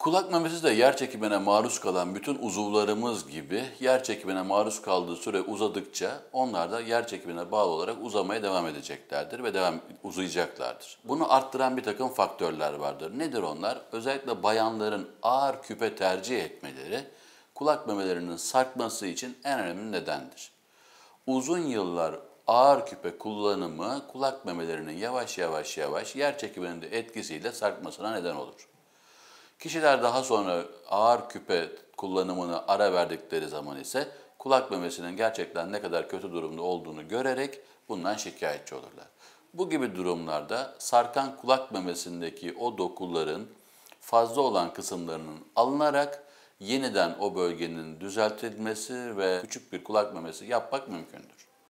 Kulak memesi de yer çekimine maruz kalan bütün uzuvlarımız gibi yer çekimine maruz kaldığı süre uzadıkça onlar da yer çekimine bağlı olarak uzamaya devam edeceklerdir ve devam uzayacaklardır. Bunu arttıran bir takım faktörler vardır. Nedir onlar? Özellikle bayanların ağır küpe tercih etmeleri kulak memelerinin sarkması için en önemli nedendir. Uzun yıllar ağır küpe kullanımı kulak memelerinin yavaş yavaş yavaş yer çekiminin de etkisiyle sarkmasına neden olur. Kişiler daha sonra ağır küpe kullanımını ara verdikleri zaman ise kulak memesinin gerçekten ne kadar kötü durumda olduğunu görerek bundan şikayetçi olurlar. Bu gibi durumlarda sarkan kulak memesindeki o dokuların fazla olan kısımlarının alınarak yeniden o bölgenin düzeltilmesi ve küçük bir kulak memesi yapmak mümkündür.